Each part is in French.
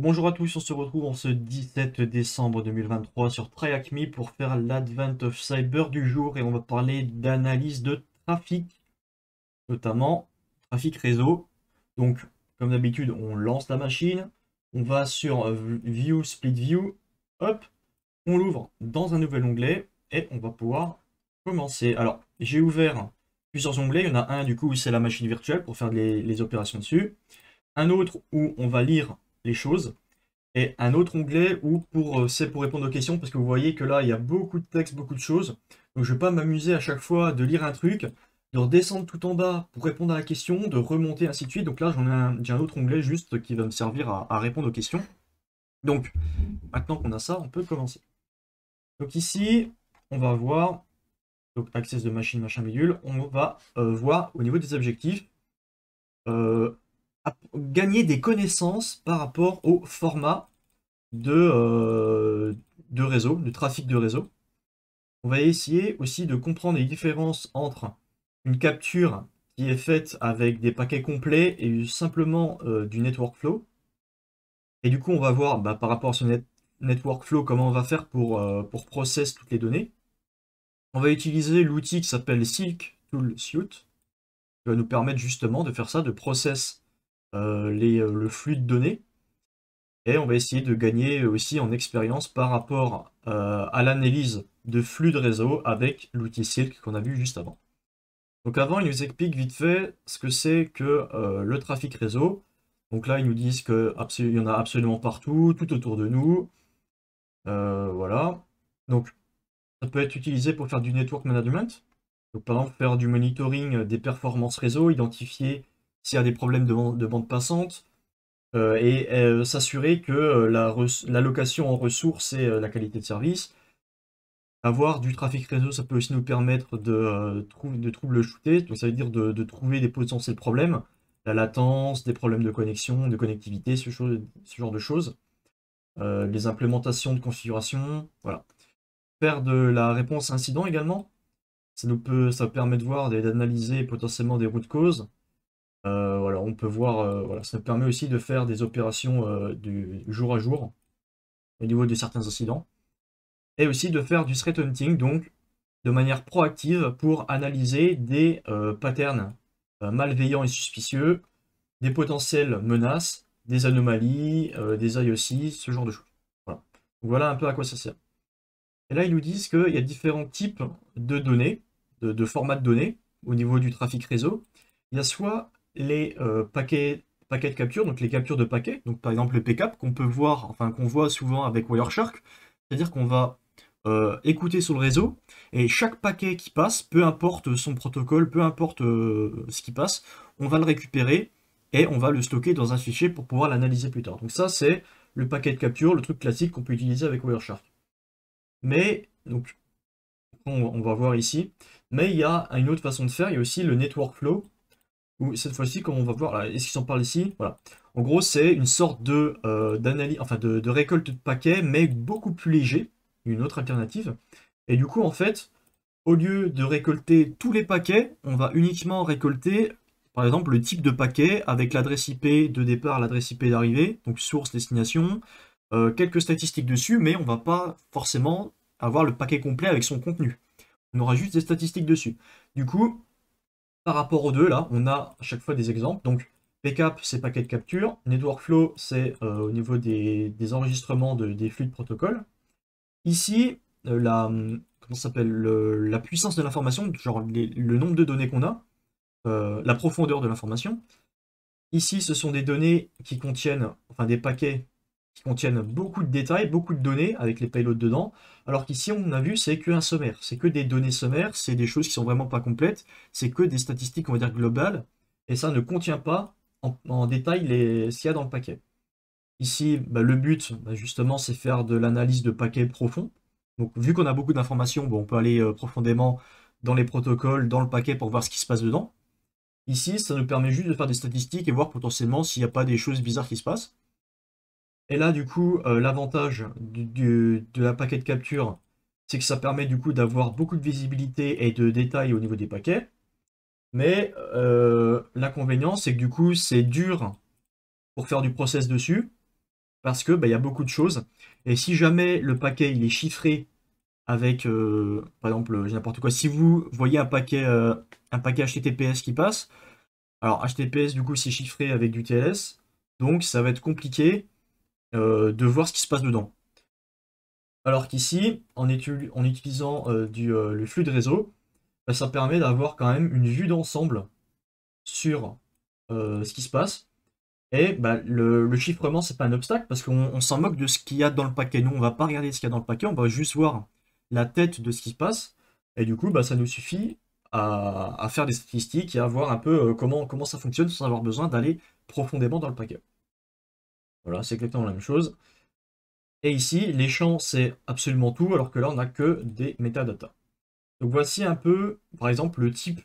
Bonjour à tous, on se retrouve en ce 17 décembre 2023 sur TryAcme pour faire l'Advent of Cyber du jour et on va parler d'analyse de trafic, notamment trafic réseau. Donc comme d'habitude on lance la machine, on va sur View, Split View, hop, on l'ouvre dans un nouvel onglet et on va pouvoir commencer. Alors j'ai ouvert plusieurs onglets, il y en a un du coup où c'est la machine virtuelle pour faire les, les opérations dessus, un autre où on va lire les choses. Et un autre onglet où pour, euh, c'est pour répondre aux questions, parce que vous voyez que là, il y a beaucoup de textes, beaucoup de choses. Donc je ne vais pas m'amuser à chaque fois de lire un truc, de redescendre tout en bas pour répondre à la question, de remonter, ainsi de suite. Donc là, j'en ai un, j'ai un autre onglet juste qui va me servir à, répondre aux questions. Donc, maintenant qu'on a ça, on peut commencer. Donc ici, on va voir, donc access de machine, machin, bidule, on va euh, voir au niveau des objectifs, euh, gagner des connaissances par rapport au format euh, de, réseau, de trafic de réseau. On va essayer aussi de comprendre les différences entre une capture qui est faite avec des paquets complets et simplement euh, du network flow. Et du coup, on va voir bah, par rapport à ce network flow comment on va faire pour, euh, pour process toutes les données. On va utiliser l'outil qui s'appelle Silk Tool Suite, qui va nous permettre justement de faire ça, de process euh, euh, le flux de données. Et on va essayer de gagner aussi en expérience par rapport euh, à l'analyse de flux de réseau avec l'outil Silk qu'on a vu juste avant. Donc avant, il nous explique vite fait ce que c'est que le trafic réseau. Donc là, ils nous disent qu'il y en a absolument partout, tout autour de nous. voilà. Donc, ça peut être utilisé pour faire du network management. Donc par exemple, faire du monitoring des performances réseau, identifier s'il y a des problèmes de, bande passante, euh, et euh, s'assurer que euh, la l'allocation en ressources et la qualité de service. Avoir du trafic réseau, ça peut aussi nous permettre de, trouver de shooter, donc ça veut dire de, trouver des potentiels problèmes, la latence, des problèmes de connexion, de connectivité, ce, genre de choses, les implémentations de configuration, voilà. Faire de la réponse incident également, ça nous peut, ça permet de voir, d'analyser potentiellement des routes causes, euh, voilà, on peut voir, euh, voilà, ça permet aussi de faire des opérations euh, du jour à jour au niveau de certains incidents et aussi de faire du threat hunting, donc de manière proactive pour analyser des patterns malveillants et suspicieux, des potentielles menaces, des anomalies, des IOC, ce genre de choses. Voilà. un peu à quoi ça sert. Et là, ils nous disent qu'il y a différents types de données, de, de, formats de données au niveau du trafic réseau. Il y a soit les euh, paquets, de capture, donc les captures de paquets, donc par exemple le PCAP qu'on peut voir, enfin qu'on voit souvent avec Wireshark, c'est-à-dire qu'on va euh, écouter sur le réseau, et chaque paquet qui passe, peu importe son protocole, peu importe euh, ce qui passe, on va le récupérer et on va le stocker dans un fichier pour pouvoir l'analyser plus tard. Donc ça c'est le paquet de capture, le truc classique qu'on peut utiliser avec Wireshark. Mais, donc, on va voir ici, mais il y a une autre façon de faire, il y a aussi le network flow, cette fois-ci, comme on va voir, est-ce qu'ils en parlent ici Voilà. En gros, c'est une sorte de euh, enfin de, récolte de paquets, mais beaucoup plus léger, une autre alternative. Et du coup, en fait, au lieu de récolter tous les paquets, on va uniquement récolter, par exemple, le type de paquet avec l'adresse IP de départ, l'adresse IP d'arrivée, donc source, destination, euh, quelques statistiques dessus, mais on va pas forcément avoir le paquet complet avec son contenu. On aura juste des statistiques dessus. Du coup, par rapport aux deux, là, on a à chaque fois des exemples. Donc, pcap, c'est paquet de capture. Network Flow, c'est euh, au niveau des, enregistrements des flux de protocole. Ici, euh, la, comment s'appelle, la puissance de l'information, genre le nombre de données qu'on a, euh, la profondeur de l'information. Ici, ce sont des données qui contiennent, enfin des paquets contiennent beaucoup de détails, beaucoup de données avec les payloads dedans. Alors qu'ici, on a vu, c'est qu'un sommaire. C'est que des données sommaires, c'est des choses qui sont vraiment pas complètes. C'est que des statistiques, on va dire, globales. Et ça ne contient pas en, détail les, ce qu'il y a dans le paquet. Ici, bah, le but, bah, justement, c'est faire de l'analyse de paquets profonds. Donc, vu qu'on a beaucoup d'informations, bon, on peut aller euh, profondément dans les protocoles, dans le paquet pour voir ce qui se passe dedans. Ici, ça nous permet juste de faire des statistiques et voir potentiellement s'il n'y a pas des choses bizarres qui se passent. Et là, du coup, euh, l'avantage de la paquet de capture, c'est que ça permet du coup d'avoir beaucoup de visibilité et de détails au niveau des paquets. Mais euh, l'inconvénient, c'est que du coup, c'est dur pour faire du process dessus, parce que bah, il y a beaucoup de choses. Et si jamais le paquet il est chiffré avec, euh, par exemple, n'importe quoi, si vous voyez un paquet, un paquet HTTPS qui passe, alors HTTPS du coup c'est chiffré avec du TLS, donc ça va être compliqué euh, de voir ce qui se passe dedans. Alors qu'ici, en, utilisant euh, euh, le flux de réseau, bah, ça permet d'avoir quand même une vue d'ensemble sur ce qui se passe. Et bah, le, chiffrement, chiffrement, c'est pas un obstacle parce qu'on s'en moque de ce qu'il y a dans le paquet. Nous, on va pas regarder ce qu'il y a dans le paquet, on va juste voir la tête de ce qui se passe. Et du coup, bah, ça nous suffit à, faire des statistiques et à voir un peu comment ça fonctionne sans avoir besoin d'aller profondément dans le paquet. Voilà, c'est exactement la même chose. Et ici, les champs, c'est absolument tout, alors que là, on n'a que des metadata. Donc voici un peu, par exemple, le type,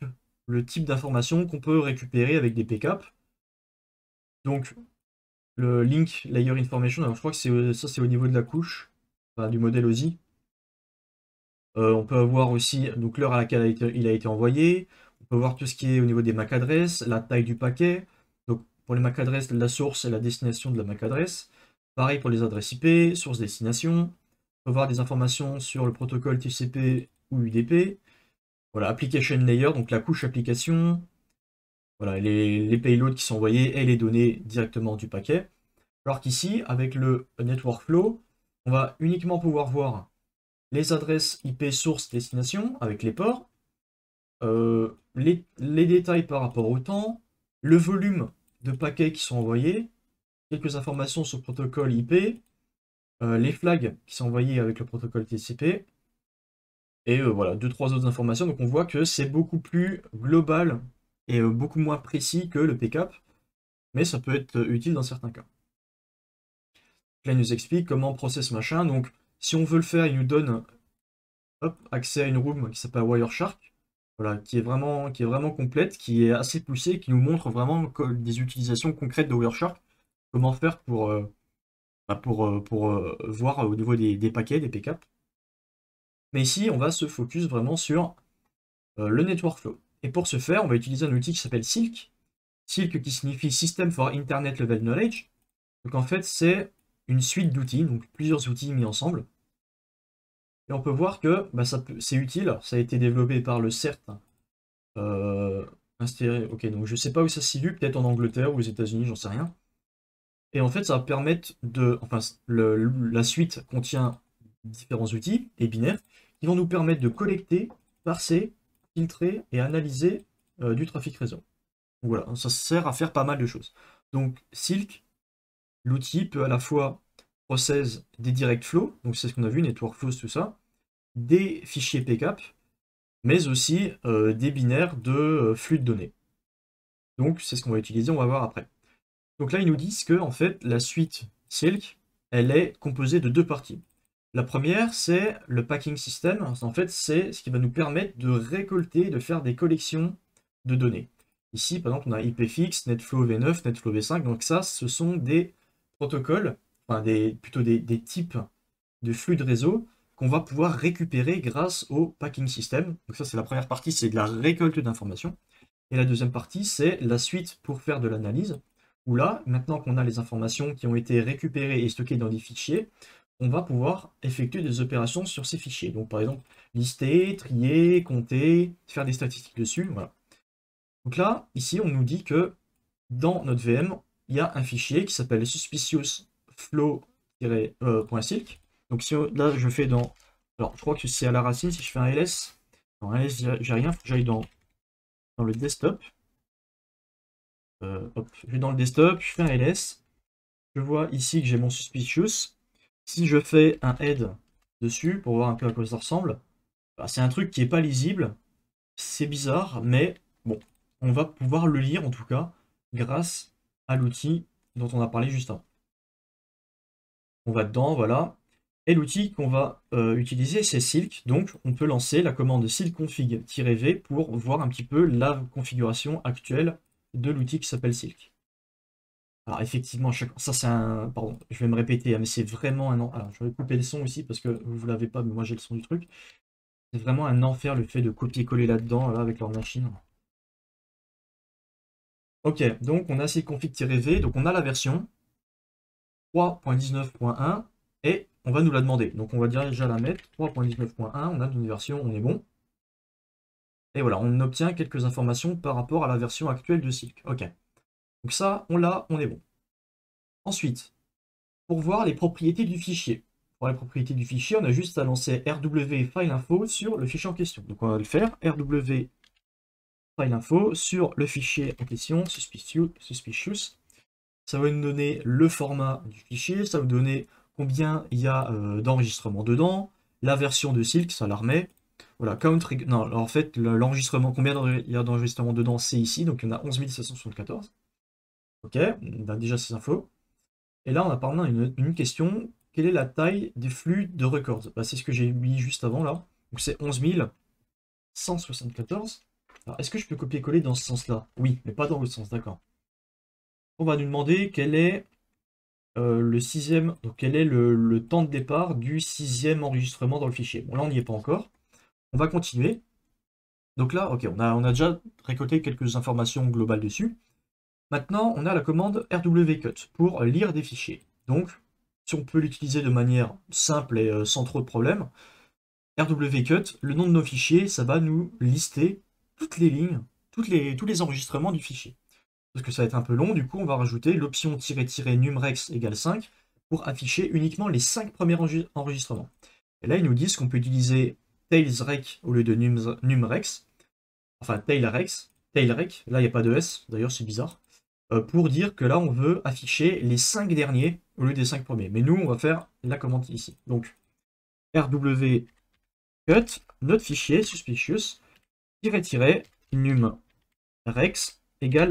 le type d'information qu'on peut récupérer avec des PCAP. Donc, le link layer information, je crois que ça, c'est au niveau de la couche, du modèle OSI. Euh, on peut avoir aussi l'heure à laquelle il a été envoyé. On peut voir tout ce qui est au niveau des MAC adresses, la taille du paquet, pour les MAC adresses, la source et la destination de la MAC adresse. Pareil pour les adresses IP, source destination. voir des informations sur le protocole TCP ou UDP. Voilà, application layer, donc la couche application. Voilà, les, les payloads qui sont envoyés et les données directement du paquet. Alors qu'ici, avec le network flow, on va uniquement pouvoir voir les adresses IP source destination avec les ports, euh, les, détails par rapport au temps, le volume paquets qui sont envoyés, quelques informations sur le protocole IP, euh, les flags qui sont envoyés avec le protocole TCP, et euh, voilà, deux, trois autres informations. Donc on voit que c'est beaucoup plus global et euh, beaucoup moins précis que le PCAP, mais ça peut être utile dans certains cas. Là, il nous explique comment process machin. Donc si on veut le faire, il nous donne accès à une room qui s'appelle Wireshark. Voilà, qui est vraiment, qui est vraiment complète, qui est assez poussée, qui nous montre vraiment des utilisations concrètes de Wireshark, comment faire pour, euh, bah, euh, euh, voir au niveau des, paquets, des pickups. Mais ici, on va se focus vraiment sur le network flow. Et pour ce faire, on va utiliser un outil qui s'appelle Silk. Silk qui signifie System for Internet Level Knowledge. Donc en fait, c'est une suite d'outils, donc plusieurs outils mis ensemble, et on peut voir que bah, c'est utile, ça a été développé par le CERT. Euh, ok, donc je sais pas où ça se situe, peut-être en Angleterre ou aux États-Unis, j'en sais rien. Et en fait, ça va permettre de. Enfin, la suite contient différents outils et binaires qui vont nous permettre de collecter, parser, filtrer et analyser euh, du trafic réseau. Voilà, ça sert à faire pas mal de choses. Donc, Silk, l'outil peut à la fois process des direct flows, donc c'est ce qu'on a vu, network flows, tout ça, des fichiers PCAP, mais aussi euh, des binaires de euh, flux de données. Donc c'est ce qu'on va utiliser, on va voir après. Donc là, ils nous disent que en fait, la suite Silk, elle est composée de deux parties. La première, c'est le packing system. En fait, c'est ce qui va nous permettre de récolter, de faire des collections de données. Ici, par exemple, on a IPFix, NetFlow V9, NetFlow V5. Donc ça, ce sont des protocoles enfin des, plutôt des, des types de flux de réseau qu'on va pouvoir récupérer grâce au packing system. Donc ça, c'est la première partie, c'est de la récolte d'informations. Et la deuxième partie, c'est la suite pour faire de l'analyse, où là, maintenant qu'on a les informations qui ont été récupérées et stockées dans des fichiers, on va pouvoir effectuer des opérations sur ces fichiers. Donc par exemple, lister, trier, compter, faire des statistiques dessus, voilà. Donc là, ici, on nous dit que dans notre VM, il y a un fichier qui s'appelle suspicious flow-silk. Donc si là je fais dans. Alors je crois que c'est à la racine, si je fais un ls, dans ls j'ai rien, faut j'aille dans, dans le desktop. Euh, hop, je vais dans le desktop, je fais un ls. Je vois ici que j'ai mon suspicious. Si je fais un head dessus pour voir un peu à quoi ça ressemble, bah, c'est un truc qui est pas lisible. C'est bizarre, mais bon, on va pouvoir le lire en tout cas grâce à l'outil dont on a parlé juste avant on va dedans, voilà. Et l'outil qu'on va euh, utiliser, c'est Silk. Donc, on peut lancer la commande silkconfig-v pour voir un petit peu la configuration actuelle de l'outil qui s'appelle Silk. Alors, effectivement, ça c'est un... Pardon, je vais me répéter, hein, mais c'est vraiment un... Alors, je vais couper le son aussi parce que vous ne l'avez pas, mais moi j'ai le son du truc. C'est vraiment un enfer le fait de copier-coller là-dedans, là, avec leur machine. Ok, donc on a config v donc on a la version, 3.19.1 et on va nous la demander. Donc on va dire déjà la mettre 3.19.1, on a une version, on est bon. Et voilà, on obtient quelques informations par rapport à la version actuelle de Silk. Ok. Donc ça, on l'a, on est bon. Ensuite, pour voir les propriétés du fichier. Pour les propriétés du fichier, on a juste à lancer rw file info sur le fichier en question. Donc on va le faire, rw file info sur le fichier en question, suspicious, suspicious ça va nous donner le format du fichier, ça va nous donner combien il y a euh, d'enregistrements dedans, la version de Silk, ça la remet. Voilà, count, non, en fait, l'enregistrement, combien il y a d'enregistrements dedans, c'est ici, donc il y en a 11 774. Ok, on a déjà ces infos. Et là, on a parlé une, une question, quelle est la taille des flux de records bah, C'est ce que j'ai mis juste avant là, donc c'est 11 174. est-ce que je peux copier-coller dans ce sens-là Oui, mais pas dans l'autre sens, d'accord. On va nous demander quel est euh, le sixième, donc quel est le, temps de départ du sixième enregistrement dans le fichier. Bon là on n'y est pas encore. On va continuer. Donc là, ok, on a, on a déjà récolté quelques informations globales dessus. Maintenant, on a la commande rwcut pour lire des fichiers. Donc, si on peut l'utiliser de manière simple et euh, sans trop de problèmes, rwcut, le nom de nos fichiers, ça va nous lister toutes les lignes, toutes les, tous les enregistrements du fichier parce que ça va être un peu long, du coup on va rajouter l'option "-numrex égale 5 pour afficher uniquement les 5 premiers enregistrements. Et là ils nous disent qu'on peut utiliser tailsrec au lieu de numrex, enfin tailrex, tailrec, là il n'y a pas de S, d'ailleurs c'est bizarre, euh, pour dire que là on veut afficher les 5 derniers au lieu des 5 premiers. Mais nous on va faire la commande ici. Donc rw cut notre fichier suspicious, tirer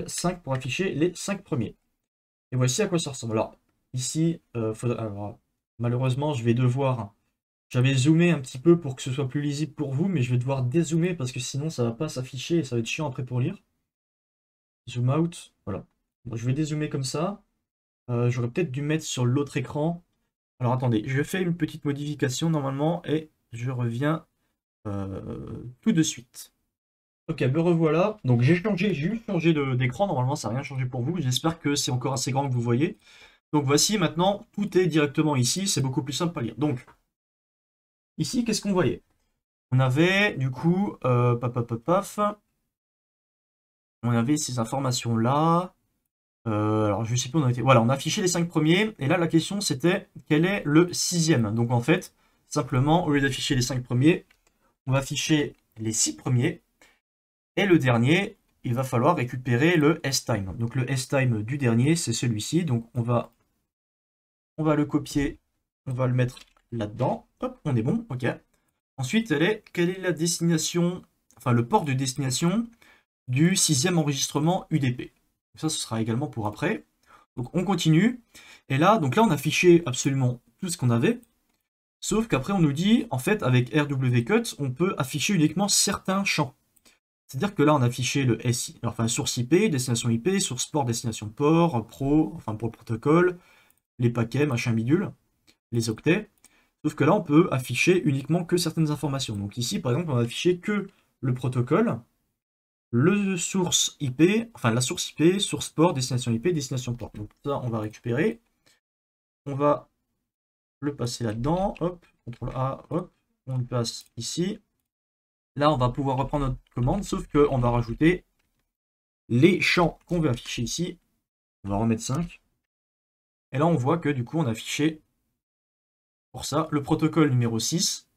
5 pour afficher les 5 premiers. Et voici à quoi ça ressemble. Alors, ici, euh, malheureusement, je vais devoir... J'avais zoomé un petit peu pour que ce soit plus lisible pour vous, mais je vais devoir dézoomer parce que sinon ça va pas s'afficher et ça va être chiant après pour lire. Zoom out, voilà. je vais dézoomer comme ça. Euh, j'aurais peut-être dû mettre sur l'autre écran. Alors attendez, je fais une petite modification normalement et je reviens euh, tout de suite. Ok, me ben revoilà. Donc j'ai changé, j'ai juste changé d'écran. Normalement, ça n'a rien changé pour vous. J'espère que c'est encore assez grand que vous voyez. Donc voici maintenant, tout est directement ici. C'est beaucoup plus simple à lire. Donc, ici, qu'est-ce qu'on voyait On avait du coup, euh, paf, paf, paf, On avait ces informations-là. Euh, alors je ne sais plus, on a été... Voilà, on a affiché les cinq premiers. Et là, la question c'était, quel est le sixième Donc en fait, simplement, au lieu d'afficher les cinq premiers, on va afficher les six premiers et le dernier, il va falloir récupérer le S-time. Donc le S-time du dernier, c'est celui-ci. Donc on va, on va le copier, on va le mettre là-dedans. Hop, on est bon, ok. Ensuite, elle est, quelle est la destination, enfin le port de destination du sixième enregistrement UDP. ça, ce sera également pour après. Donc on continue. Et là, donc là, on a absolument tout ce qu'on avait. Sauf qu'après, on nous dit, en fait, avec RWCut, on peut afficher uniquement certains champs. C'est-à-dire que là, on affichait le SI, enfin source IP, destination IP, source port, destination port, pro, enfin pour le protocole, les paquets, machin bidule, les octets. Sauf que là, on peut afficher uniquement que certaines informations. Donc ici, par exemple, on va afficher que le protocole, le source IP, enfin la source IP, source port, destination IP, destination port. Donc ça, on va récupérer. On va le passer là-dedans, hop, CTRL A, hop, on le passe ici. Là, on va pouvoir reprendre notre commande, sauf qu'on va rajouter les champs qu'on veut afficher ici. On va remettre 5. Et là, on voit que du coup, on a affiché pour ça le protocole numéro 6.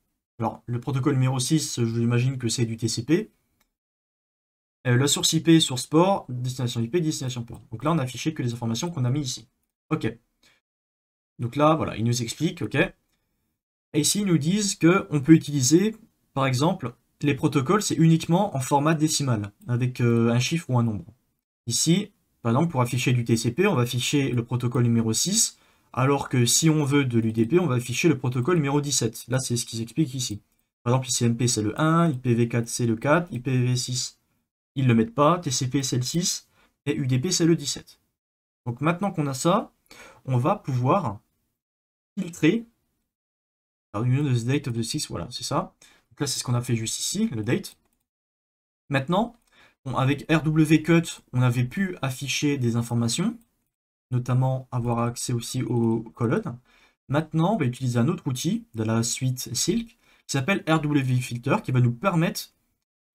Alors, le protocole numéro 6, je l'imagine que c'est du TCP. Euh, la source IP, source port, destination IP, destination port. Donc là, on a affiché que les informations qu'on a mis ici. OK. Donc là, voilà, il nous explique. OK. Et ici, ils nous disent qu'on peut utiliser, par exemple, les protocoles, c'est uniquement en format décimal, avec euh, un chiffre ou un nombre. Ici, par exemple, pour afficher du TCP, on va afficher le protocole numéro 6, alors que si on veut de l'UDP, on va afficher le protocole numéro 17. Là, c'est ce qui s'explique ici. Par exemple, ICMP, c'est le 1, IPv4, c'est le 4, IPv6, ils ne le mettent pas, TCP, c'est le 6, et UDP, c'est le 17. Donc maintenant qu'on a ça, on va pouvoir filtrer par date of the 6, voilà, c'est ça là, c'est ce qu'on a fait juste ici, le date. Maintenant, avec RwCut, on avait pu afficher des informations, notamment avoir accès aussi aux colonnes. Maintenant, on va utiliser un autre outil de la suite Silk qui s'appelle RW Filter qui va nous permettre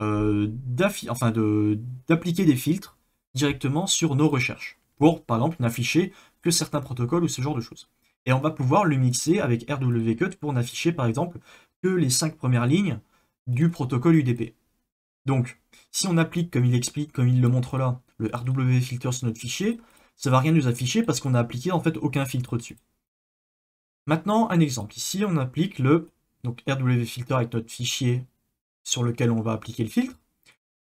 euh, d'appliquer enfin de, des filtres directement sur nos recherches pour, par exemple, n'afficher que certains protocoles ou ce genre de choses. Et on va pouvoir le mixer avec RWCut pour n'afficher, par exemple, les cinq premières lignes du protocole UDP. Donc, si on applique, comme il explique, comme il le montre là, le RW filter sur notre fichier, ça va rien nous afficher parce qu'on n'a appliqué en fait aucun filtre dessus. Maintenant, un exemple. Ici, on applique le donc RW filter avec notre fichier sur lequel on va appliquer le filtre.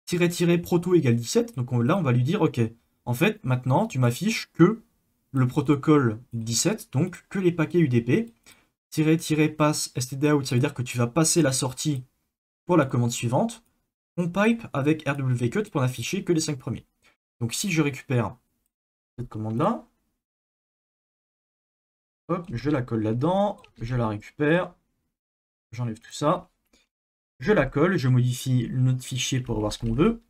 Tirer, tirer, proto égale 17. Donc là, on va lui dire, OK, en fait, maintenant, tu m'affiches que le protocole 17, donc que les paquets UDP, tirer, tirer, passe stdout, ça veut dire que tu vas passer la sortie pour la commande suivante, on pipe avec rwcut pour n'afficher que les 5 premiers. Donc si je récupère cette commande-là, je la colle là-dedans, je la récupère, j'enlève tout ça, je la colle, je modifie notre fichier pour voir ce qu'on veut,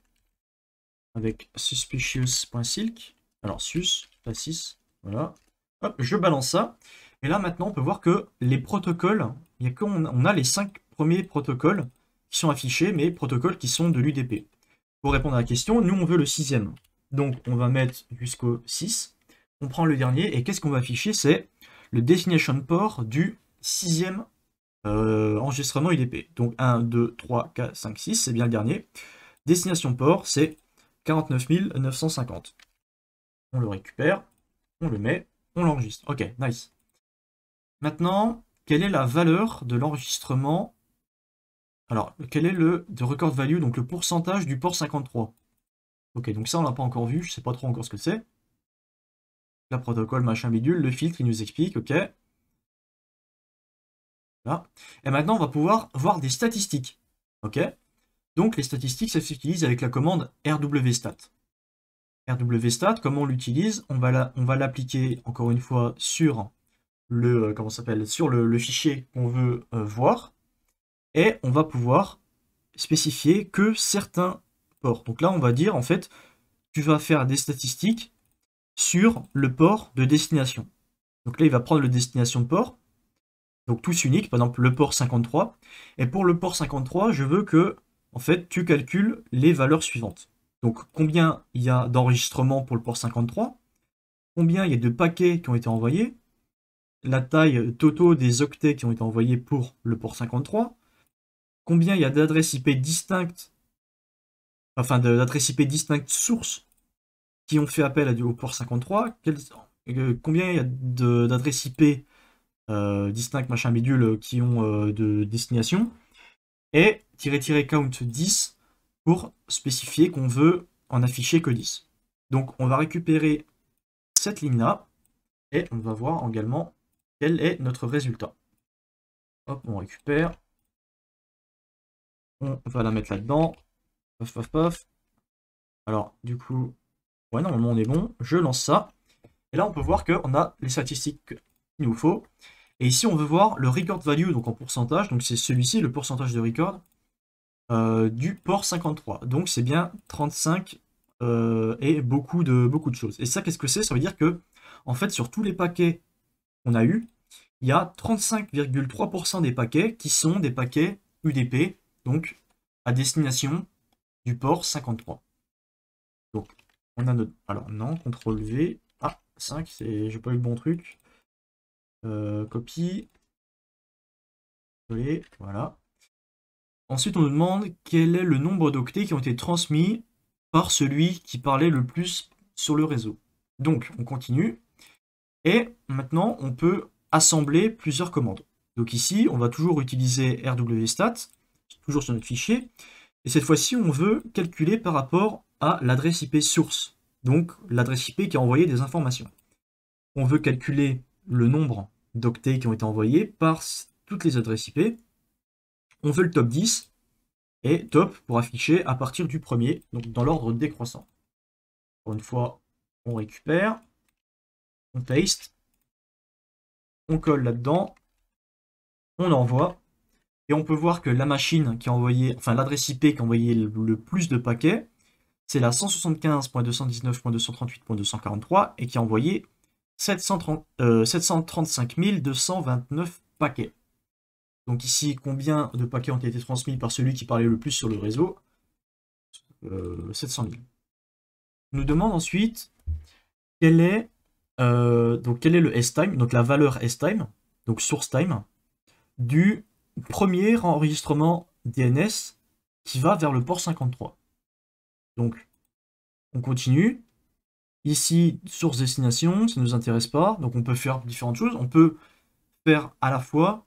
avec suspicious.silk, alors sus, pas 6, voilà, hop, je balance ça, et là, maintenant, on peut voir que les protocoles, il a on, a les 5 premiers protocoles qui sont affichés, mais protocoles qui sont de l'UDP. Pour répondre à la question, nous, on veut le sixième. Donc, on va mettre jusqu'au 6. On prend le dernier, et qu'est-ce qu'on va afficher C'est le destination port du sixième euh, enregistrement UDP. Donc 1, 2, 3, 4, 5, 6, c'est bien le dernier. Destination port, c'est 49 950. On le récupère, on le met, on l'enregistre. Ok, nice. Maintenant, quelle est la valeur de l'enregistrement Alors, quel est le de record value, donc le pourcentage du port 53 Ok, donc ça, on ne l'a pas encore vu, je ne sais pas trop encore ce que c'est. La protocole, machin bidule, le filtre, il nous explique, ok. Et maintenant, on va pouvoir voir des statistiques. Ok Donc, les statistiques, ça s'utilise avec la commande rwstat. rwstat, comment on l'utilise On va l'appliquer, encore une fois, sur le euh, comment s'appelle sur le, fichier qu'on veut euh, voir et on va pouvoir spécifier que certains ports. Donc là, on va dire en fait, tu vas faire des statistiques sur le port de destination. Donc là, il va prendre le destination port, donc tous uniques, par exemple le port 53. Et pour le port 53, je veux que en fait, tu calcules les valeurs suivantes. Donc combien il y a d'enregistrements pour le port 53, combien il y a de paquets qui ont été envoyés, la taille totale des octets qui ont été envoyés pour le port 53, combien il y a d'adresses IP distinctes, enfin d'adresses IP distinctes sources qui ont fait appel à du, au port 53, euh, combien il y a d'adresses IP euh, distinctes, machin bidule, qui ont euh, de destination, et "-count 10 pour spécifier qu'on veut en afficher que 10. Donc on va récupérer cette ligne-là, et on va voir également quel est notre résultat Hop, on récupère. On va la mettre là-dedans. Paf, paf, paf. Alors, du coup, ouais, normalement, on est bon. Je lance ça. Et là, on peut voir qu'on a les statistiques qu'il nous faut. Et ici, on veut voir le record value, donc en pourcentage. Donc, c'est celui-ci, le pourcentage de record euh, du port 53. Donc, c'est bien 35 euh, et beaucoup de, beaucoup de choses. Et ça, qu'est-ce que c'est Ça veut dire que, en fait, sur tous les paquets on a eu, il y a 35,3% des paquets qui sont des paquets UDP, donc à destination du port 53. Donc, on a notre... Alors, non, CTRL V. Ah, 5, c'est... J'ai pas eu le bon truc. Euh, copie. Voilà. Ensuite, on nous demande quel est le nombre d'octets qui ont été transmis par celui qui parlait le plus sur le réseau. Donc, on continue. Et maintenant, on peut assembler plusieurs commandes. Donc ici, on va toujours utiliser rwstat, toujours sur notre fichier. Et cette fois-ci, on veut calculer par rapport à l'adresse IP source, donc l'adresse IP qui a envoyé des informations. On veut calculer le nombre d'octets qui ont été envoyés par toutes les adresses IP. On veut le top 10 et top pour afficher à partir du premier, donc dans l'ordre décroissant. une fois, on récupère on paste, on colle là-dedans, on envoie, et on peut voir que la machine qui a envoyé, enfin l'adresse IP qui a envoyé le, plus de paquets, c'est la 175.219.238.243 et qui a envoyé 730, 735 229 paquets. Donc ici, combien de paquets ont été transmis par celui qui parlait le plus sur le réseau 700 000. On nous demande ensuite quel est euh, donc quel est le time donc la valeur S time, donc source time, du premier enregistrement DNS qui va vers le port 53. Donc, on continue. Ici, source destination, ça ne nous intéresse pas. Donc, on peut faire différentes choses. On peut faire à la fois,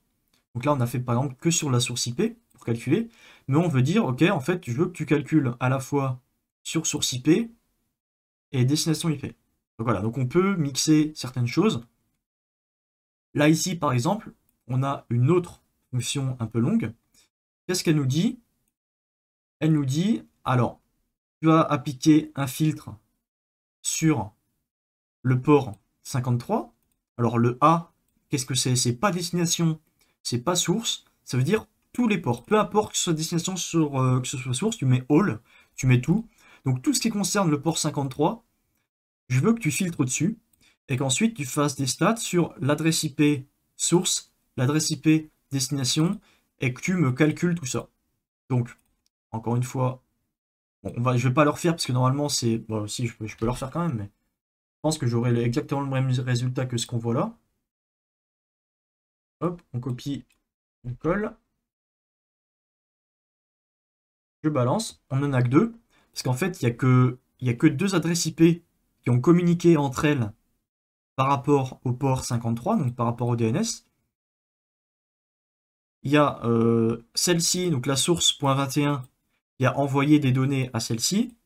donc là, on a fait par exemple que sur la source IP pour calculer, mais on veut dire, ok, en fait, je veux que tu calcules à la fois sur source IP et destination IP. Donc voilà, donc on peut mixer certaines choses. Là ici par exemple, on a une autre fonction un peu longue. Qu'est-ce qu'elle nous dit Elle nous dit, alors, tu vas appliquer un filtre sur le port 53. Alors le A, qu'est-ce que c'est C'est pas destination, c'est pas source. Ça veut dire tous les ports. Peu importe que ce soit destination, sur, euh, que ce soit source, tu mets all, tu mets tout. Donc tout ce qui concerne le port 53, je veux que tu filtres au-dessus et qu'ensuite tu fasses des stats sur l'adresse IP source, l'adresse IP destination et que tu me calcules tout ça. Donc, encore une fois, je on va, je vais pas leur faire parce que normalement c'est... Bon, si, je peux, je peux leur faire quand même, mais je pense que j'aurai exactement le même résultat que ce qu'on voit là. Hop, on copie, on colle. Je balance, on en a que deux, parce qu'en fait, il n'y a, a que deux adresses IP qui ont communiqué entre elles par rapport au port 53, donc par rapport au DNS. Il y a euh, celle-ci, donc la source .21, qui a envoyé des données à celle-ci.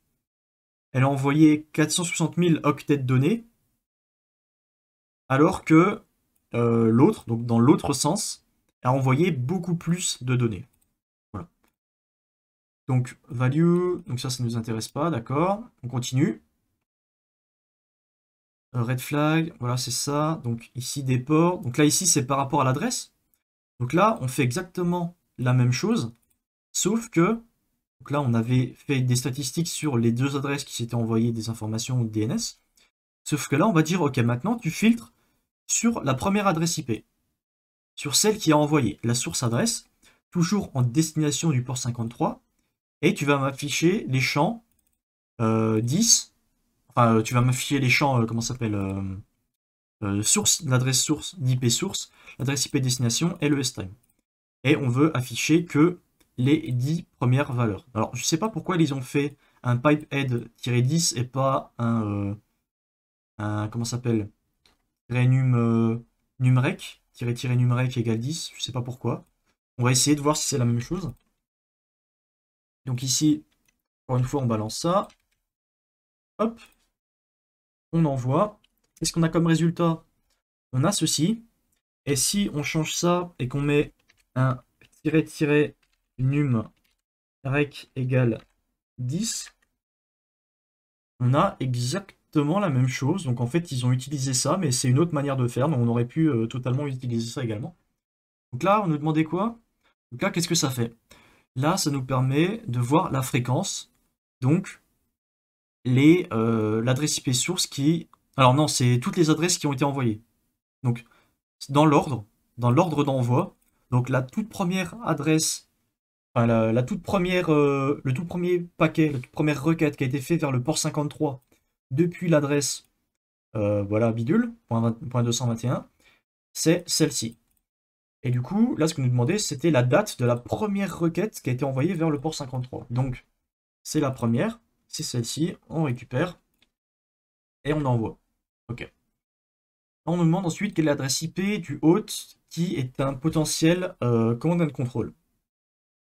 Elle a envoyé 460 000 octets de données, alors que euh, l'autre, donc dans l'autre sens, a envoyé beaucoup plus de données. Voilà. Donc value, donc ça, ça ne nous intéresse pas, d'accord. On continue. Euh, red flag, voilà, c'est ça. Donc ici, des ports. Donc là, ici, c'est par rapport à l'adresse. Donc là, on fait exactement la même chose, sauf que là, on avait fait des statistiques sur les deux adresses qui s'étaient envoyées des informations DNS. Sauf que là, on va dire, OK, maintenant, tu filtres sur la première adresse IP, sur celle qui a envoyé la source adresse, toujours en destination du port 53, et tu vas m'afficher les champs 10, euh, euh, tu vas me fier les champs, euh, comment ça s'appelle euh, Source, l'adresse source d'IP source, l'adresse IP destination et le stream Et on veut afficher que les 10 premières valeurs. Alors, je ne sais pas pourquoi ils ont fait un pipe head-10 et pas un, comment s'appelle renum numrec 10 je sais pas pourquoi on va essayer de voir si c'est la même chose donc ici encore une fois on balance ça hop on envoie. Qu'est-ce qu'on a comme résultat On a ceci. Et si on change ça et qu'on met un tiret tiret num rec égale 10, on a exactement la même chose. Donc en fait, ils ont utilisé ça, mais c'est une autre manière de faire. Donc on aurait pu euh, totalement utiliser ça également. Donc là, on nous demandait quoi Donc là, qu'est-ce que ça fait Là, ça nous permet de voir la fréquence. Donc, euh, l'adresse IP source qui... Alors non, c'est toutes les adresses qui ont été envoyées. Donc, dans l'ordre, dans l'ordre d'envoi, donc la toute première adresse, enfin la, toute première, euh, le tout premier paquet, la toute première requête qui a été faite vers le port 53 depuis l'adresse, euh, voilà, bidule, .221, c'est celle-ci. Et du coup, là, ce que nous demandait, c'était la date de la première requête qui a été envoyée vers le port 53. Donc, c'est la première c'est celle-ci, on récupère et on envoie. Ok. On nous demande ensuite quelle est l'adresse IP du hôte qui est un potentiel commandant euh, command and control.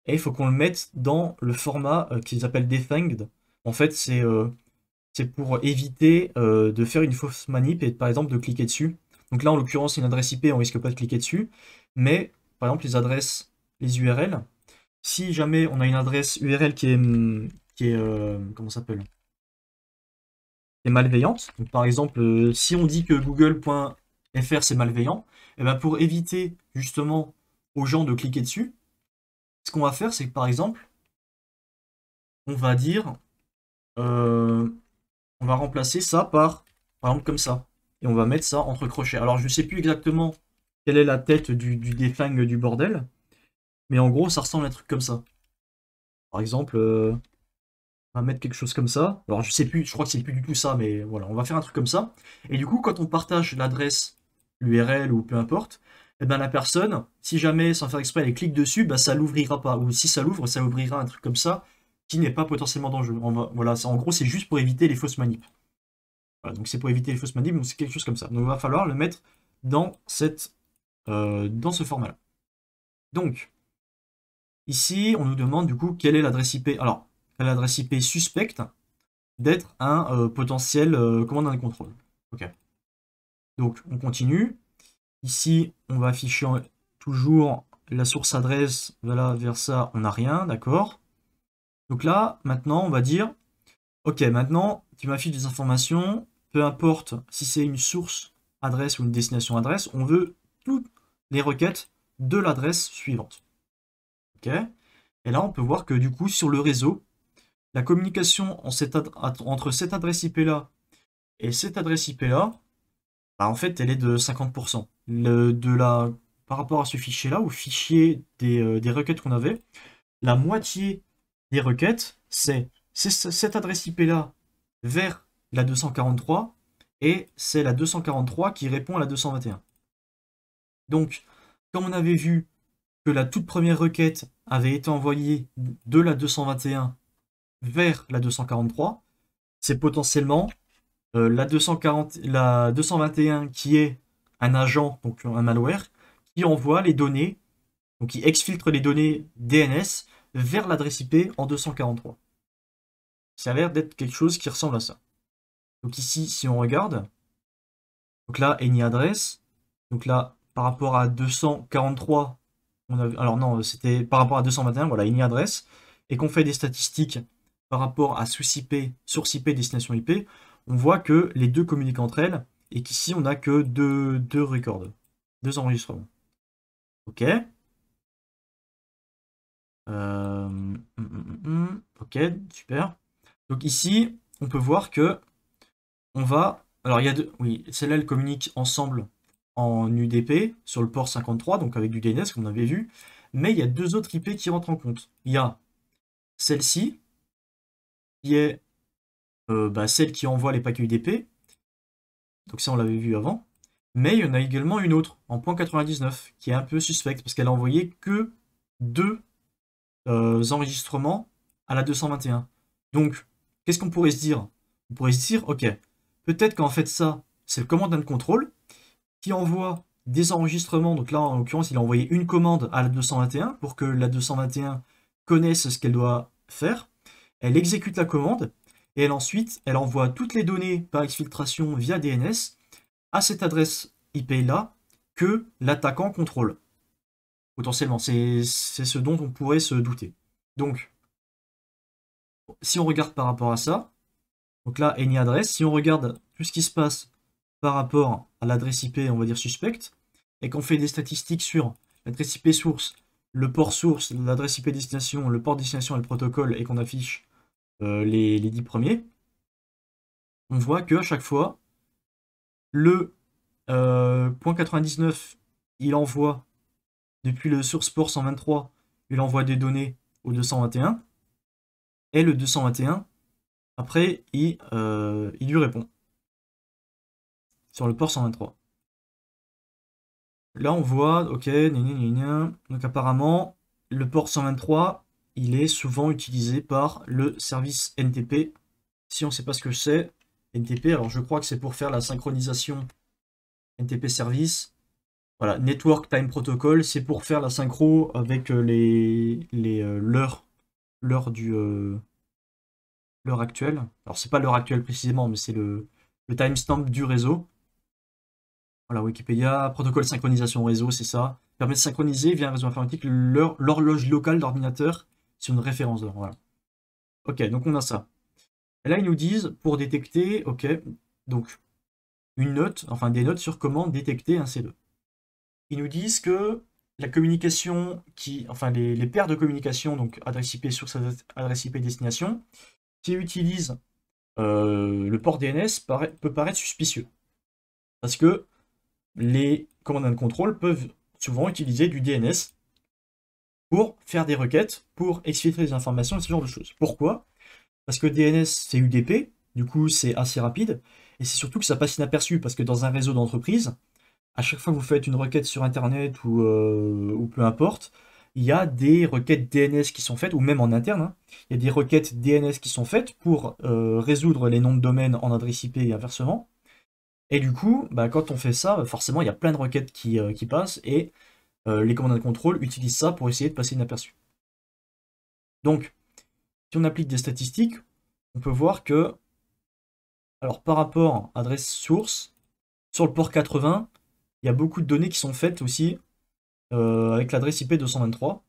Et il faut qu'on le mette dans le format euh, qu'ils appellent defanged. En fait, c'est euh, pour éviter de faire une fausse manip et par exemple de cliquer dessus. Donc là, en l'occurrence, c'est une adresse IP, on risque pas de cliquer dessus. Mais par exemple, les adresses, les URL, si jamais on a une adresse URL qui est, hmm, qui est, euh, comment s'appelle est malveillante. Donc, par exemple, euh, si on dit que google.fr c'est malveillant, et eh ben, pour éviter justement aux gens de cliquer dessus, ce qu'on va faire, c'est que par exemple, on va dire, euh, on va remplacer ça par, par exemple, comme ça. Et on va mettre ça entre crochets. Alors, je ne sais plus exactement quelle est la tête du, du défang du bordel, mais en gros, ça ressemble à un truc comme ça. Par exemple, on va mettre quelque chose comme ça. Alors je sais plus, je crois que c'est plus du tout ça, mais voilà, on va faire un truc comme ça. Et du coup, quand on partage l'adresse, l'URL ou peu importe, et eh ben la personne, si jamais sans faire exprès elle clique dessus, ben ça l'ouvrira pas. Ou si ça l'ouvre, ça ouvrira un truc comme ça qui n'est pas potentiellement dangereux. voilà en gros, c'est juste pour éviter les fausses manips. donc c'est pour éviter les fausses manips, donc c'est quelque chose comme ça. Donc il va falloir le mettre dans, cette, euh, dans ce format-là. Donc, ici, on nous demande du coup quelle est l'adresse IP. Alors, l'adresse IP suspecte d'être un euh, potentiel euh, commandant de contrôle. Donc on continue. Ici, on va afficher toujours la source adresse. Voilà, vers ça, on n'a rien, d'accord. Donc là, maintenant, on va dire, ok, maintenant, tu m'affiches des informations, peu importe si c'est une source adresse ou une destination adresse, on veut toutes les requêtes de l'adresse suivante. Et là, on peut voir que du coup, sur le réseau, la communication entre cette adresse IP-là et cette adresse IP-là, bah, en fait, elle est de 50%. de la, par rapport à ce fichier-là, au fichier des, euh, des requêtes qu'on avait, la moitié des requêtes, c'est cette adresse IP-là vers la 243, et c'est la 243 qui répond à la 221. Donc, comme on avait vu que la toute première requête avait été envoyée de la 221 vers la 243, c'est potentiellement euh, la, 240, la 221 qui est un agent, donc un malware, qui envoie les données, donc qui exfiltre les données DNS vers l'adresse IP en 243. Ça a l'air d'être quelque chose qui ressemble à ça. Donc ici, si on regarde, donc là, any adresse, donc là, par rapport à 243, on a, alors non, c'était par rapport à 221, voilà, any adresse, et qu'on fait des statistiques par rapport à source IP, source IP, destination IP, on voit que les deux communiquent entre elles et qu'ici on n'a que deux, deux records, deux enregistrements. Ok. Euh, hum, hum, hum, ok, super. Donc ici, on peut voir que on va. Alors il y a deux. Oui, celle là elle communique ensemble en UDP sur le port 53, donc avec du DNS comme on avait vu. Mais il y a deux autres IP qui rentrent en compte. Il y a celle-ci qui est euh, bah, celle qui envoie les paquets UDP. Donc ça, on l'avait vu avant. Mais il y en a également une autre, en point 99, qui est un peu suspecte, parce qu'elle a envoyé que deux euh, enregistrements à la 221. Donc, qu'est-ce qu'on pourrait se dire On pourrait se dire, ok, peut-être qu'en fait ça, c'est le commandant de contrôle qui envoie des enregistrements. Donc là, en l'occurrence, il a envoyé une commande à la 221 pour que la 221 connaisse ce qu'elle doit faire elle exécute la commande, et elle, ensuite, elle envoie toutes les données par exfiltration via DNS à cette adresse IP-là que l'attaquant contrôle. Potentiellement, c'est ce dont on pourrait se douter. Donc, si on regarde par rapport à ça, donc là, any adresse, si on regarde tout ce qui se passe par rapport à l'adresse IP, on va dire suspecte, et qu'on fait des statistiques sur l'adresse IP source, le port source, l'adresse IP destination, le port destination et le protocole, et qu'on affiche euh, les, les 10 premiers, on voit qu'à chaque fois, le euh, point 99, il envoie, depuis le source port 123, il envoie des données au 221, et le 221, après, il, euh, il lui répond sur le port 123. Là, on voit, ok, donc apparemment, le port 123, il est souvent utilisé par le service NTP. Si on ne sait pas ce que c'est, NTP, alors je crois que c'est pour faire la synchronisation NTP service. Voilà, Network Time Protocol, c'est pour faire la synchro avec euh, les, les euh, l'heure, l'heure du euh, l'heure actuelle. Alors c'est pas l'heure actuelle précisément, mais c'est le, le timestamp du réseau. Voilà, Wikipédia, protocole synchronisation réseau, c'est ça. Permet de synchroniser via un réseau informatique l'horloge locale d'ordinateur c'est une référence d'or. Voilà. Ok, donc on a ça. là, ils nous disent pour détecter, ok, donc une note, enfin des notes sur comment détecter un C2. Ils nous disent que la communication qui, enfin les, paires de communication, donc adresse IP source, adresse IP destination, qui utilisent euh, le port DNS peut paraître suspicieux. Parce que les commandants de contrôle peuvent souvent utiliser du DNS pour faire des requêtes, pour exfiltrer des informations et ce genre de choses. Pourquoi Parce que DNS, c'est UDP, du coup, c'est assez rapide, et c'est surtout que ça passe inaperçu, parce que dans un réseau d'entreprise, à chaque fois que vous faites une requête sur Internet ou, euh, peu importe, il y a des requêtes DNS qui sont faites, ou même en interne, hein, il y a des requêtes DNS qui sont faites pour euh, résoudre les noms de domaine en adresse IP et inversement. Et du coup, bah, quand on fait ça, forcément, il y a plein de requêtes qui, euh, qui passent, et euh, les commandes de contrôle utilisent ça pour essayer de passer inaperçu. Donc, si on applique des statistiques, on peut voir que, alors par rapport à adresse source, sur le port 80, il y a beaucoup de données qui sont faites aussi euh, avec l'adresse IP 223.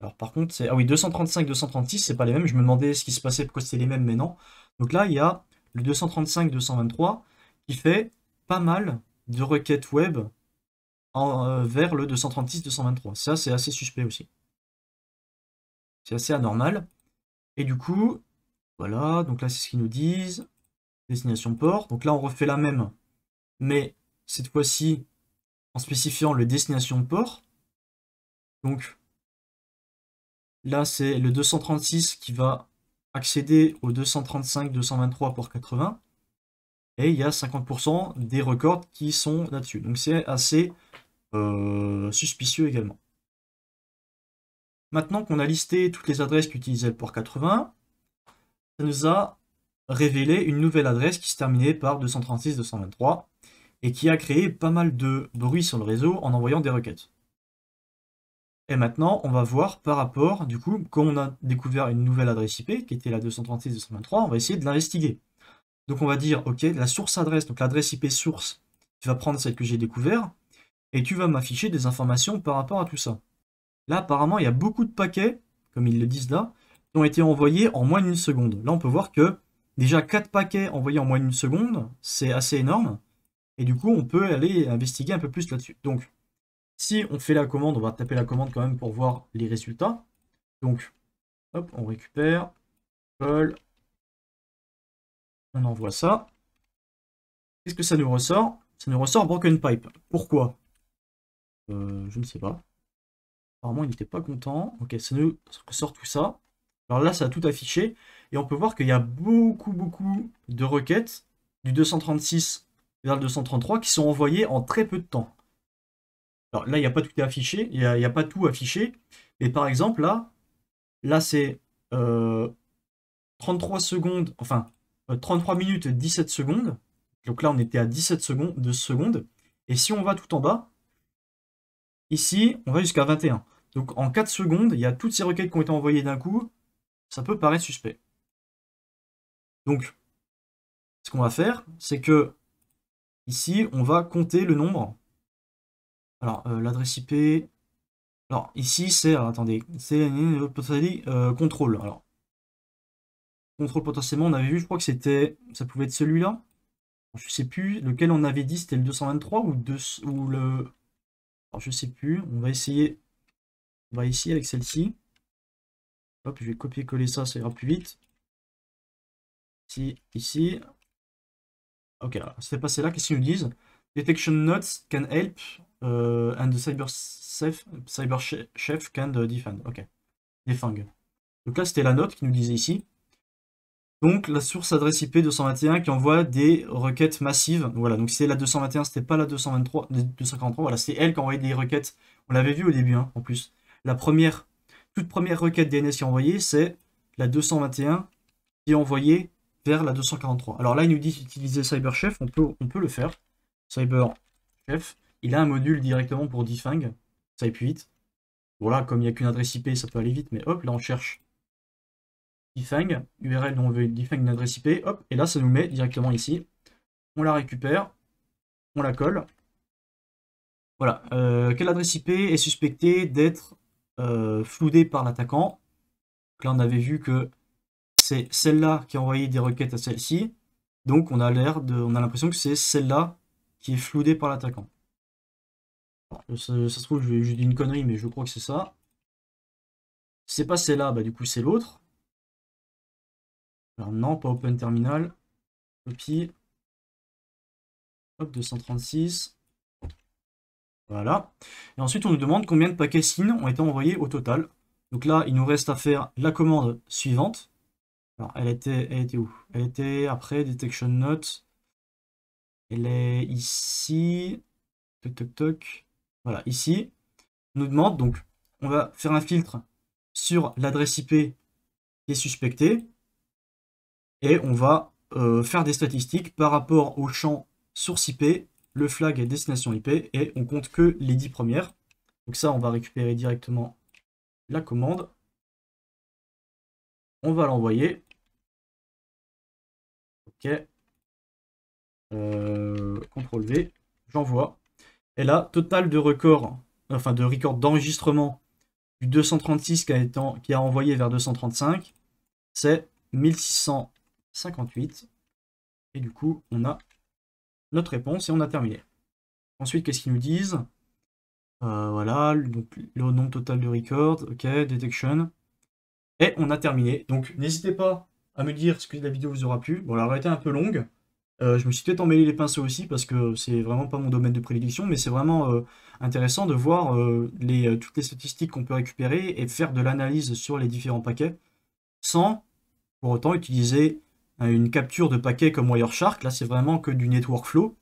Alors par contre, c'est... Ah oui, 235, 236, c'est pas les mêmes. Je me demandais ce qui se passait, pourquoi c'était les mêmes, mais non. Donc là, il y a le 235, 223 qui fait pas mal de requêtes web en, euh, vers le 236-223. Ça, c'est assez suspect aussi. C'est assez anormal. Et du coup, voilà, donc là, c'est ce qu'ils nous disent. Destination port. Donc là, on refait la même, mais cette fois-ci, en spécifiant le destination port. Donc, là, c'est le 236 qui va accéder au 235-223 port 80 et il y a 50% des records qui sont là-dessus. Donc c'est assez euh, suspicieux également. Maintenant qu'on a listé toutes les adresses qu'utilisait le port 80, ça nous a révélé une nouvelle adresse qui se terminait par 236-223 et qui a créé pas mal de bruit sur le réseau en envoyant des requêtes. Et maintenant, on va voir par rapport, du coup, quand on a découvert une nouvelle adresse IP, qui était la 236-223, on va essayer de l'investiguer. Donc on va dire, ok, la source adresse, donc l'adresse IP source, tu vas prendre celle que j'ai découverte, et tu vas m'afficher des informations par rapport à tout ça. Là, apparemment, il y a beaucoup de paquets, comme ils le disent là, qui ont été envoyés en moins d'une seconde. Là, on peut voir que déjà quatre paquets envoyés en moins d'une seconde, c'est assez énorme. Et du coup, on peut aller investiguer un peu plus là-dessus. Donc, si on fait la commande, on va taper la commande quand même pour voir les résultats. Donc, hop, on récupère, on envoie ça. Qu'est-ce que ça nous ressort Ça nous ressort Broken Pipe. Pourquoi euh, Je ne sais pas. Apparemment, il n'était pas content. Ok, ça nous ressort tout ça. Alors là, ça a tout affiché. Et on peut voir qu'il y a beaucoup, beaucoup de requêtes du 236 vers le 233 qui sont envoyées en très peu de temps. Alors là, il n'y a pas tout affiché. Il n'y a, pas tout affiché. Mais par exemple, là, là c'est 33 euh, secondes. Enfin, 33 euh, minutes 17 secondes. Donc là, on était à 17 secondes, de secondes. Et si on va tout en bas, ici, on va jusqu'à 21. Donc en 4 secondes, il y a toutes ces requêtes qui ont été envoyées d'un coup. Ça peut paraître suspect. Donc, ce qu'on va faire, c'est que ici, on va compter le nombre. Alors, euh, l'adresse IP. Alors, ici, c'est. Attendez, c'est euh, contrôle. Alors, potentiellement, on avait vu, je crois que c'était, ça pouvait être celui-là. Je sais plus lequel on avait dit, c'était le 223 ou, deux, ou le... je sais plus, on va essayer, on va ici avec celle-ci. Hop, je vais copier-coller ça, ça ira plus vite. Ici, ici. Ok, c'est passé là, qu'est-ce qu'ils nous disent Detection notes can help euh, and the cyber, safe, cyber chef can euh, defend. Ok, Donc là, c'était la note qui nous disait ici. Donc la source adresse IP 221 qui envoie des requêtes massives. voilà, donc c'est la 221, c'était pas la 223, 243, voilà, c'est elle qui envoyait des requêtes. On l'avait vu au début hein, en plus. La première, toute première requête DNS qui envoyée, c'est la 221 qui est envoyée vers la 243. Alors là, il nous dit d'utiliser CyberChef, on peut, on peut le faire. CyberChef, il a un module directement pour Defang, plus vite. Voilà, comme il n'y a qu'une adresse IP, ça peut aller vite, mais hop, là on cherche defang, URL dont on veut diffing une adresse IP, hop, et là ça nous met directement ici. On la récupère, on la colle. Voilà, euh, quelle adresse IP est suspectée d'être euh, floudée par l'attaquant là on avait vu que c'est celle-là qui a envoyé des requêtes à celle-ci, donc on a l'air de, on a l'impression que c'est celle-là qui est floudée par l'attaquant. Ça, se trouve, je, juste dis une connerie, mais je crois que c'est ça. C'est pas celle-là, bah du coup c'est l'autre non, pas Open Terminal. Copie. Hop, 236. Voilà. Et ensuite, on nous demande combien de paquets SIN ont été envoyés au total. Donc là, il nous reste à faire la commande suivante. Alors, elle était, elle était où Elle était après detection note. Elle est ici. Toc, toc, Voilà, ici. On nous demande, donc, on va faire un filtre sur l'adresse IP qui est suspectée et on va euh, faire des statistiques par rapport au champ source IP, le flag et destination IP, et on compte que les 10 premières. Donc ça, on va récupérer directement la commande. On va l'envoyer. OK. Euh, CTRL V, j'envoie. Et là, total de record, enfin de records d'enregistrement du 236 qui a, qui a envoyé vers 235, c'est 1600. 58. Et du coup, on a notre réponse et on a terminé. Ensuite, qu'est-ce qu'ils nous disent euh, Voilà, le nom total de record, ok, detection. Et on a terminé. Donc n'hésitez pas à me dire ce que la vidéo vous aura plu. Bon, elle aurait été un peu longue. Euh, je me suis peut-être emmêlé les pinceaux aussi parce que c'est vraiment pas mon domaine de prédiction mais c'est vraiment euh, intéressant de voir les, toutes les statistiques qu'on peut récupérer et faire de l'analyse sur les différents paquets sans pour autant utiliser une capture de paquet comme Wireshark. Là, c'est vraiment que du network flow.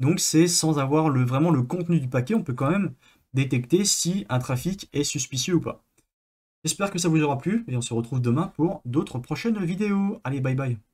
Donc, c'est sans avoir le, vraiment le contenu du paquet, on peut quand même détecter si un trafic est suspicieux ou pas. J'espère que ça vous aura plu et on se retrouve demain pour d'autres prochaines vidéos. Allez, bye bye